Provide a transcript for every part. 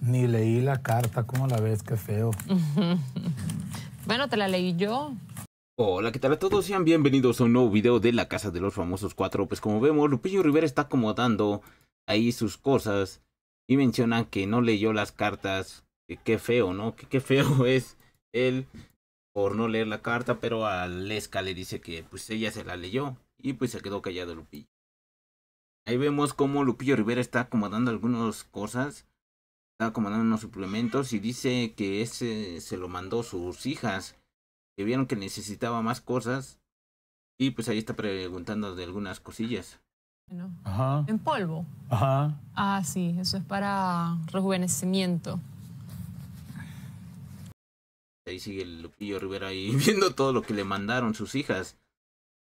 Ni leí la carta, ¿cómo la ves? Qué feo. bueno, te la leí yo. Hola, ¿qué tal a todos? Sean bienvenidos a un nuevo video de la Casa de los Famosos Cuatro. Pues como vemos, Lupillo Rivera está acomodando ahí sus cosas y mencionan que no leyó las cartas. Que qué feo, ¿no? Que qué feo es él por no leer la carta, pero a Lesca le dice que pues ella se la leyó y pues se quedó callado Lupillo. Ahí vemos cómo Lupillo Rivera está acomodando algunas cosas estaba comandando unos suplementos y dice que ese se lo mandó sus hijas, que vieron que necesitaba más cosas y pues ahí está preguntando de algunas cosillas. Ajá. En polvo. Ajá. Ah, sí, eso es para rejuvenecimiento. Ahí sigue el Lupillo Rivera ahí viendo todo lo que le mandaron sus hijas.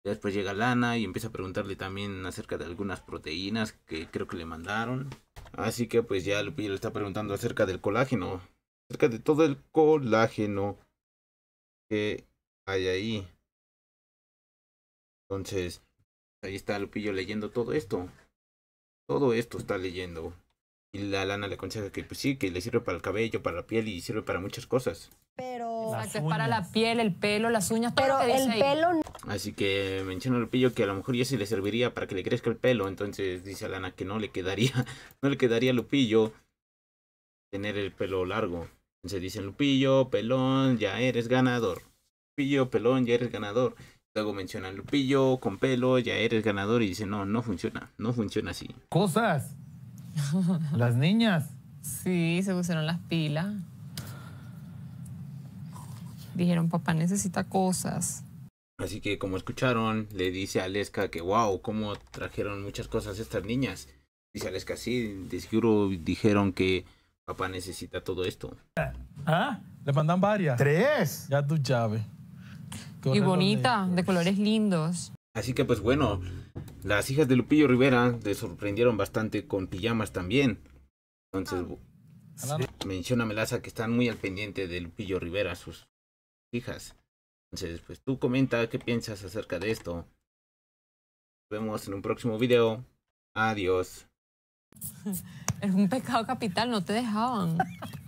Después llega Lana y empieza a preguntarle también acerca de algunas proteínas que creo que le mandaron. Así que pues ya Lupillo le está preguntando acerca del colágeno. Acerca de todo el colágeno que hay ahí. Entonces, ahí está Lupillo leyendo todo esto. Todo esto está leyendo. Y la lana le aconseja que pues sí, que le sirve para el cabello, para la piel y sirve para muchas cosas. Pero para la piel, el pelo, las uñas, todo que el pelo. Así que menciona Lupillo que a lo mejor ya se le serviría para que le crezca el pelo. Entonces dice Alana que no le quedaría, no le quedaría a Lupillo tener el pelo largo. Entonces dice Lupillo, pelón, ya eres ganador. Lupillo, pelón, ya eres ganador. Luego menciona Lupillo, con pelo, ya eres ganador. Y dice no, no funciona, no funciona así. Cosas. Las niñas. Sí, se pusieron las pilas. Dijeron, papá necesita cosas. Así que como escucharon, le dice a Aleska que wow, cómo trajeron muchas cosas estas niñas. Dice Aleska, sí, de seguro dijeron que papá necesita todo esto. ¿Ah? Le mandan varias. Tres. Ya tu llave. Y bonita, de colores lindos. Así que pues bueno, las hijas de Lupillo Rivera le sorprendieron bastante con pijamas también. Entonces, ah. menciona Melaza que están muy al pendiente de Lupillo Rivera, sus hijas. Entonces, pues tú comenta qué piensas acerca de esto. Nos vemos en un próximo video. Adiós. Es un pecado capital, no te dejaban.